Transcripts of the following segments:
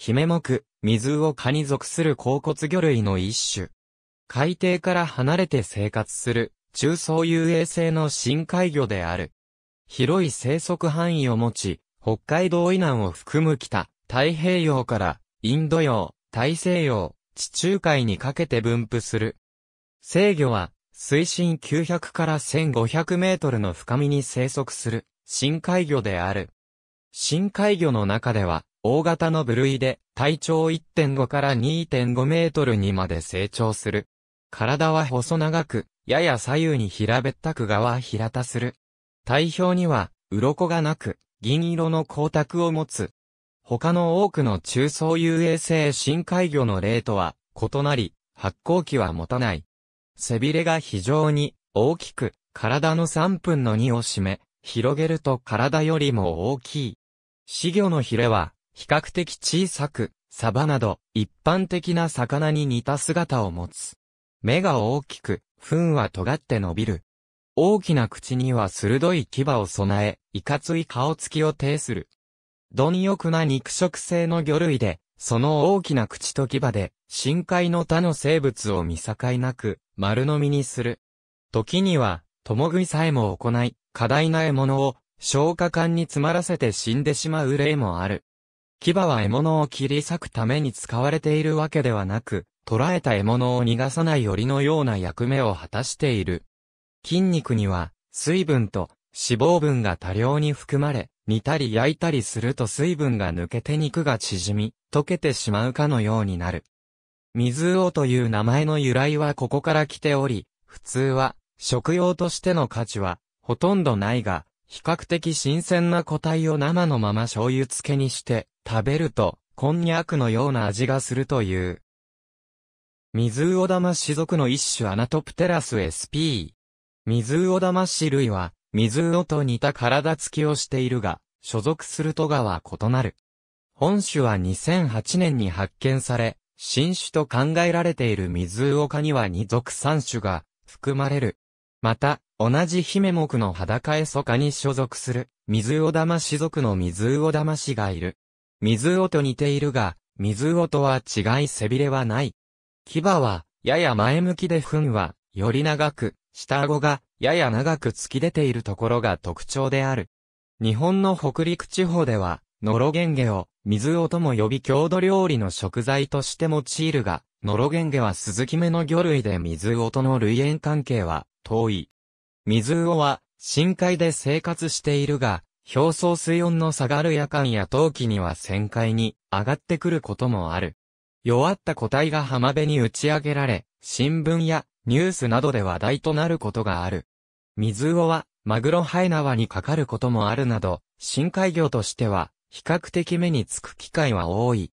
ヒメモク、水魚科に属する甲骨魚類の一種。海底から離れて生活する、中層遊泳性の深海魚である。広い生息範囲を持ち、北海道以南を含む北、太平洋から、インド洋、大西洋、地中海にかけて分布する。生魚は、水深900から1500メートルの深みに生息する、深海魚である。深海魚の中では、大型の部類で、体長1.5から2.5メートルにまで成長する。体は細長く、やや左右に平べったく側平たする。体表には、鱗がなく、銀色の光沢を持つ。他の多くの中層遊泳性深海魚の例とは異なり、発光器は持たない。背びれが非常に大きく、体の3分の2を占め、広げると体よりも大きい。死魚のヒレは、比較的小さく、サバなど、一般的な魚に似た姿を持つ。目が大きく、糞は尖って伸びる。大きな口には鋭い牙を備え、いかつい顔つきを呈する。貪欲な肉食性の魚類で、その大きな口と牙で、深海の他の生物を見境なく、丸飲みにする。時には、共食いさえも行い、過大な獲物を消化管に詰まらせて死んでしまう例もある。牙は獲物を切り裂くために使われているわけではなく、捕らえた獲物を逃がさない檻のような役目を果たしている。筋肉には、水分と脂肪分が多量に含まれ、煮たり焼いたりすると水分が抜けて肉が縮み、溶けてしまうかのようになる。水魚という名前の由来はここから来ており、普通は、食用としての価値は、ほとんどないが、比較的新鮮な個体を生のまま醤油漬けにして食べると、こんにゃくのような味がするという。水魚玉種族の一種アナトプテラス SP。水魚玉種類は、水魚と似た体つきをしているが、所属するとがは異なる。本種は2008年に発見され、新種と考えられている水魚科には二属三種が含まれる。また、同じ姫目の裸へそかに所属する、水尾玉族の水尾玉がいる。水尾と似ているが、水尾とは違い背びれはない。牙は、やや前向きで糞は、より長く、下顎が、やや長く突き出ているところが特徴である。日本の北陸地方では、ノロゲンゲを、水尾とも呼び郷土料理の食材として用いるが、ノロゲンゲは鈴木目の魚類で水尾との類縁関係は、遠い。水魚は深海で生活しているが、表層水温の下がる夜間や冬季には旋回に上がってくることもある。弱った個体が浜辺に打ち上げられ、新聞やニュースなどで話題となることがある。水魚はマグロハエ縄にかかることもあるなど、深海魚としては比較的目につく機会は多い。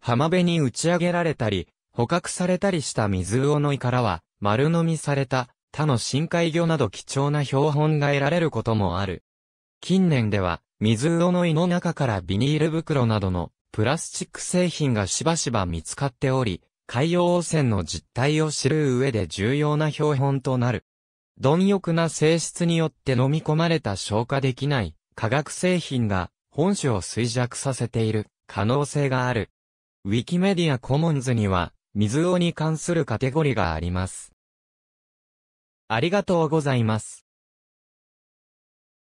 浜辺に打ち上げられたり、捕獲されたりした水魚の胃からは、丸飲みされた他の深海魚など貴重な標本が得られることもある。近年では、水魚の胃の中からビニール袋などのプラスチック製品がしばしば見つかっており、海洋汚染の実態を知る上で重要な標本となる。貪欲な性質によって飲み込まれた消化できない化学製品が本種を衰弱させている可能性がある。ウィキメディアコモンズには水尾に関するカテゴリがあります。ありがとうございます。